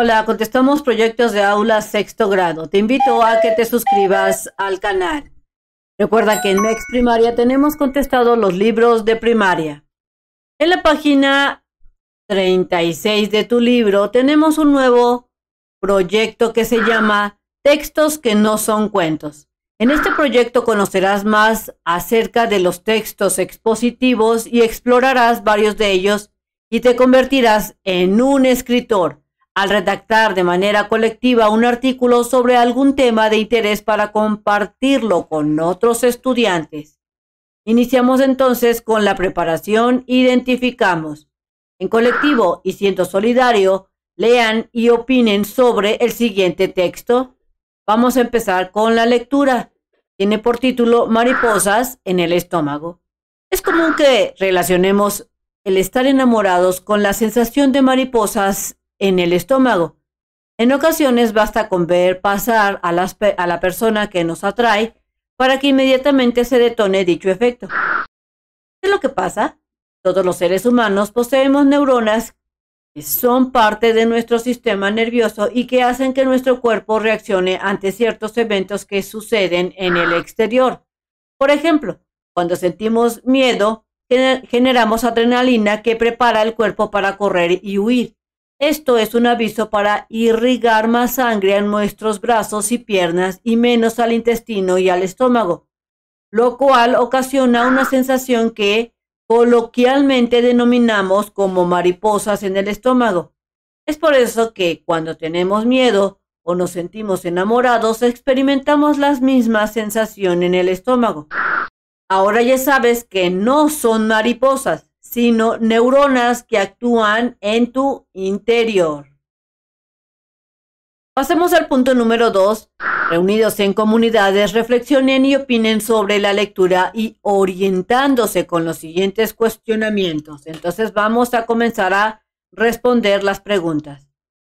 Hola, contestamos proyectos de aula sexto grado. Te invito a que te suscribas al canal. Recuerda que en Next Primaria tenemos contestado los libros de primaria. En la página 36 de tu libro tenemos un nuevo proyecto que se llama Textos que no son cuentos. En este proyecto conocerás más acerca de los textos expositivos y explorarás varios de ellos y te convertirás en un escritor al redactar de manera colectiva un artículo sobre algún tema de interés para compartirlo con otros estudiantes. Iniciamos entonces con la preparación, identificamos. En colectivo y siendo solidario, lean y opinen sobre el siguiente texto. Vamos a empezar con la lectura. Tiene por título Mariposas en el estómago. Es común que relacionemos el estar enamorados con la sensación de mariposas en el estómago. En ocasiones basta con ver pasar a, la persona que nos atrae para que inmediatamente se detone dicho efecto. ¿Qué es lo que pasa? Todos los seres humanos poseemos neuronas que son parte de nuestro sistema nervioso y que hacen que nuestro cuerpo reaccione ante ciertos eventos que suceden en el exterior. Por ejemplo, cuando sentimos miedo, generamos adrenalina que prepara el cuerpo para correr y huir. Esto es un aviso para irrigar más sangre a nuestros brazos y piernas y menos al intestino y al estómago, lo cual ocasiona una sensación que coloquialmente denominamos como mariposas en el estómago. Es por eso que cuando tenemos miedo o nos sentimos enamorados, experimentamos la misma sensación en el estómago. Ahora ya sabes que no son mariposas, sino neuronas que actúan en tu interior. Pasemos al punto número 2. Reunidos en comunidades, reflexionen y opinen sobre la lectura y orientándose con los siguientes cuestionamientos. Entonces vamos a comenzar a responder las preguntas.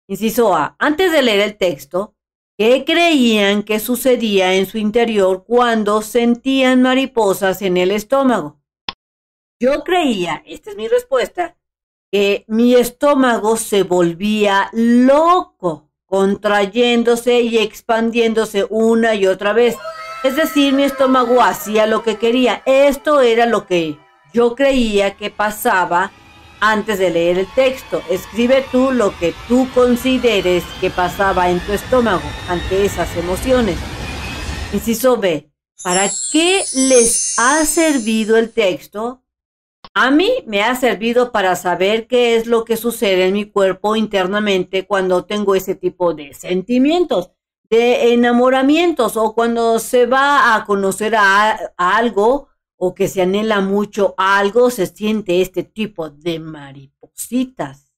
Inciso A. Antes de leer el texto, ¿qué creían que sucedía en su interior cuando sentían mariposas en el estómago? Yo creía, esta es mi respuesta, que mi estómago se volvía loco, contrayéndose y expandiéndose una y otra vez. Es decir, mi estómago hacía lo que quería. Esto era lo que yo creía que pasaba antes de leer el texto. Escribe tú lo que tú consideres que pasaba en tu estómago ante esas emociones. Inciso B. ¿Para qué les ha servido el texto a mí me ha servido para saber qué es lo que sucede en mi cuerpo internamente cuando tengo ese tipo de sentimientos, de enamoramientos o cuando se va a conocer algo o que se anhela mucho algo, se siente este tipo de maripositas.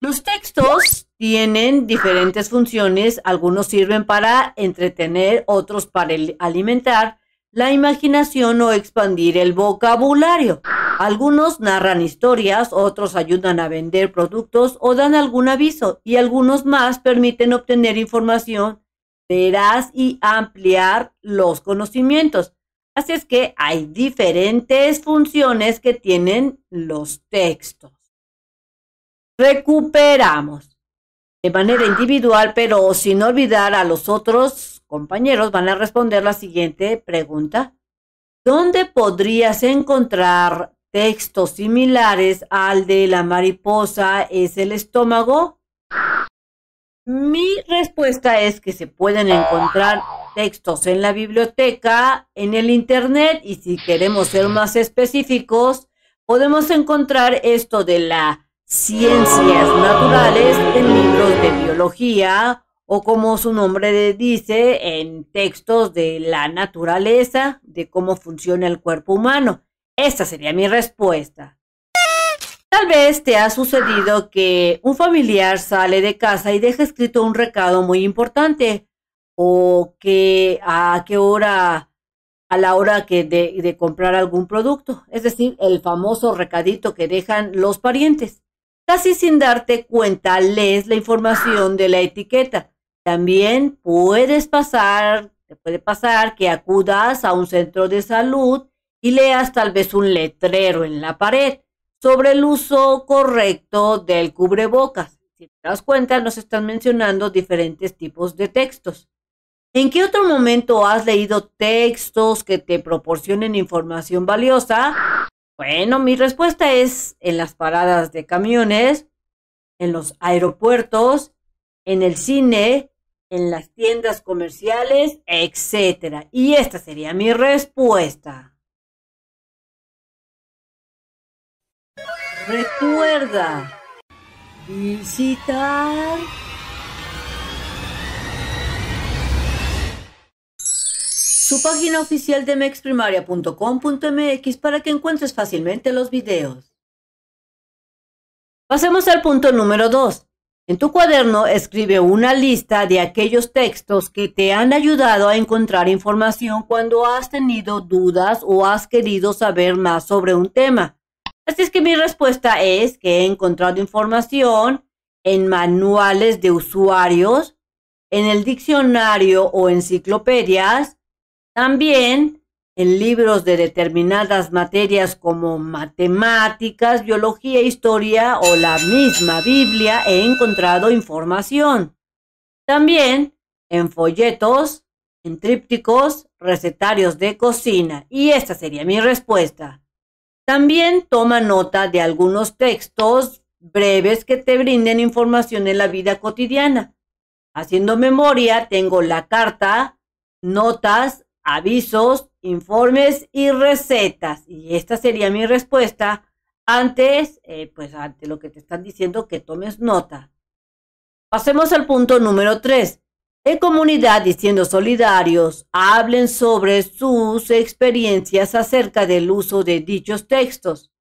Los textos tienen diferentes funciones, algunos sirven para entretener, otros para alimentar la imaginación o expandir el vocabulario. Algunos narran historias, otros ayudan a vender productos o dan algún aviso y algunos más permiten obtener información veraz y ampliar los conocimientos. Así es que hay diferentes funciones que tienen los textos. Recuperamos de manera individual, pero sin olvidar a los otros compañeros, van a responder la siguiente pregunta. ¿Dónde podrías encontrar textos similares al de la mariposa es el estómago? Mi respuesta es que se pueden encontrar textos en la biblioteca, en el Internet y si queremos ser más específicos, podemos encontrar esto de las ciencias naturales en libros de biología o como su nombre dice, en textos de la naturaleza, de cómo funciona el cuerpo humano. Esta sería mi respuesta. Tal vez te ha sucedido que un familiar sale de casa y deja escrito un recado muy importante o que a qué hora, a la hora de, de comprar algún producto, es decir, el famoso recadito que dejan los parientes. Casi sin darte cuenta lees la información de la etiqueta. También puedes pasar, te puede pasar que acudas a un centro de salud y leas tal vez un letrero en la pared sobre el uso correcto del cubrebocas. Si te das cuenta, nos están mencionando diferentes tipos de textos. ¿En qué otro momento has leído textos que te proporcionen información valiosa? Bueno, mi respuesta es en las paradas de camiones, en los aeropuertos, en el cine, en las tiendas comerciales, etc. Y esta sería mi respuesta. Recuerda visitar su página oficial de mexprimaria.com.mx para que encuentres fácilmente los videos. Pasemos al punto número 2. En tu cuaderno escribe una lista de aquellos textos que te han ayudado a encontrar información cuando has tenido dudas o has querido saber más sobre un tema. Así es que mi respuesta es que he encontrado información en manuales de usuarios, en el diccionario o enciclopedias, también en libros de determinadas materias como matemáticas, biología, historia o la misma Biblia he encontrado información. También en folletos, en trípticos, recetarios de cocina. Y esta sería mi respuesta. También toma nota de algunos textos breves que te brinden información en la vida cotidiana. Haciendo memoria, tengo la carta, notas, avisos, informes y recetas. Y esta sería mi respuesta antes, eh, pues ante lo que te están diciendo que tomes nota. Pasemos al punto número 3. En comunidad diciendo siendo solidarios, hablen sobre sus experiencias acerca del uso de dichos textos.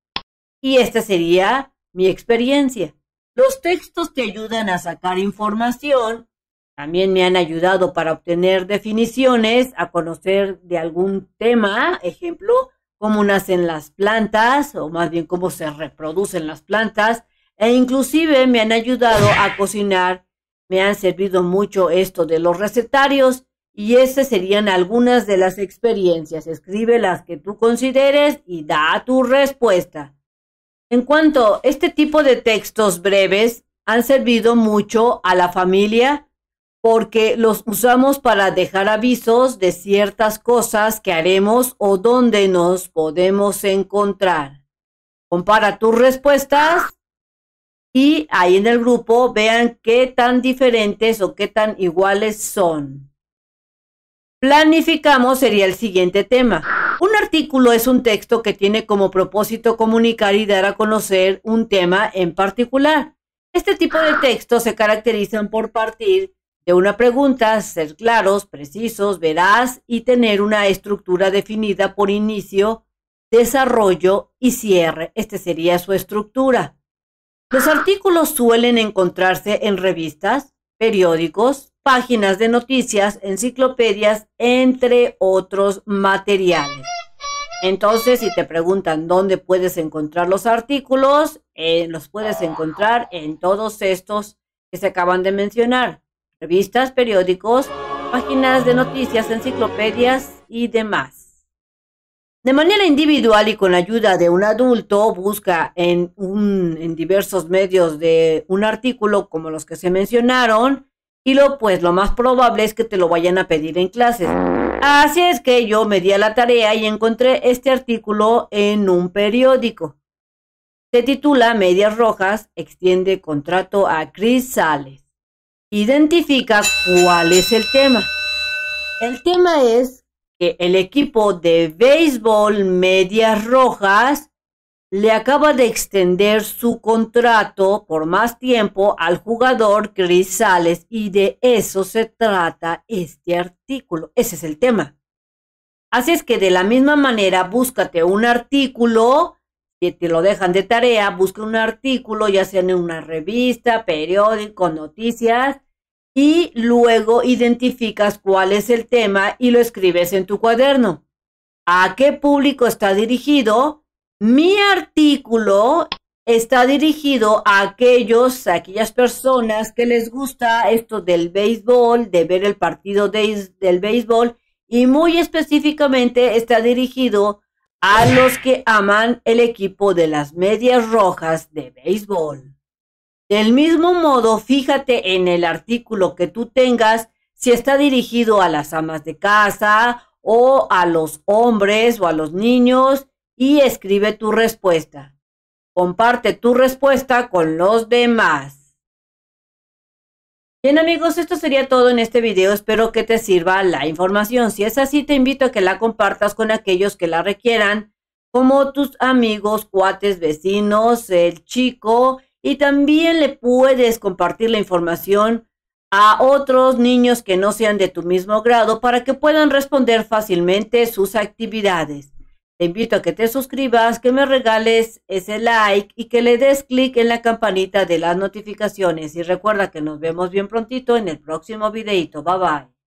Y esta sería mi experiencia. Los textos te ayudan a sacar información, también me han ayudado para obtener definiciones, a conocer de algún tema, ejemplo, cómo nacen las plantas o más bien cómo se reproducen las plantas, e inclusive me han ayudado a cocinar me han servido mucho esto de los recetarios y esas serían algunas de las experiencias. Escribe las que tú consideres y da tu respuesta. En cuanto a este tipo de textos breves han servido mucho a la familia porque los usamos para dejar avisos de ciertas cosas que haremos o donde nos podemos encontrar. Compara tus respuestas y ahí en el grupo vean qué tan diferentes o qué tan iguales son. Planificamos sería el siguiente tema. Un artículo es un texto que tiene como propósito comunicar y dar a conocer un tema en particular. Este tipo de textos se caracterizan por partir de una pregunta, ser claros, precisos, veraz y tener una estructura definida por inicio, desarrollo y cierre. Esta sería su estructura. Los artículos suelen encontrarse en revistas, periódicos, páginas de noticias, enciclopedias, entre otros materiales. Entonces, si te preguntan dónde puedes encontrar los artículos, eh, los puedes encontrar en todos estos que se acaban de mencionar. Revistas, periódicos, páginas de noticias, enciclopedias y demás. De manera individual y con la ayuda de un adulto, busca en, en diversos medios de un artículo como los que se mencionaron y lo pues lo más probable es que te lo vayan a pedir en clases. Así es que yo me di a la tarea y encontré este artículo en un periódico. Se titula Medias Rojas extiende contrato a Chris Sales. Identifica cuál es el tema. El tema es el equipo de béisbol Medias Rojas le acaba de extender su contrato por más tiempo al jugador Chris Sales. y de eso se trata este artículo. Ese es el tema. Así es que de la misma manera, búscate un artículo, que te lo dejan de tarea, busca un artículo, ya sea en una revista, periódico, noticias, y luego identificas cuál es el tema y lo escribes en tu cuaderno. ¿A qué público está dirigido? Mi artículo está dirigido a aquellos, a aquellas personas que les gusta esto del béisbol, de ver el partido del béisbol y muy específicamente está dirigido a los que aman el equipo de las medias rojas de béisbol. Del mismo modo, fíjate en el artículo que tú tengas si está dirigido a las amas de casa o a los hombres o a los niños y escribe tu respuesta. Comparte tu respuesta con los demás. Bien amigos, esto sería todo en este video. Espero que te sirva la información. Si es así, te invito a que la compartas con aquellos que la requieran, como tus amigos, cuates, vecinos, el chico, y también le puedes compartir la información a otros niños que no sean de tu mismo grado para que puedan responder fácilmente sus actividades. Te invito a que te suscribas, que me regales ese like y que le des clic en la campanita de las notificaciones. Y recuerda que nos vemos bien prontito en el próximo videito. Bye bye.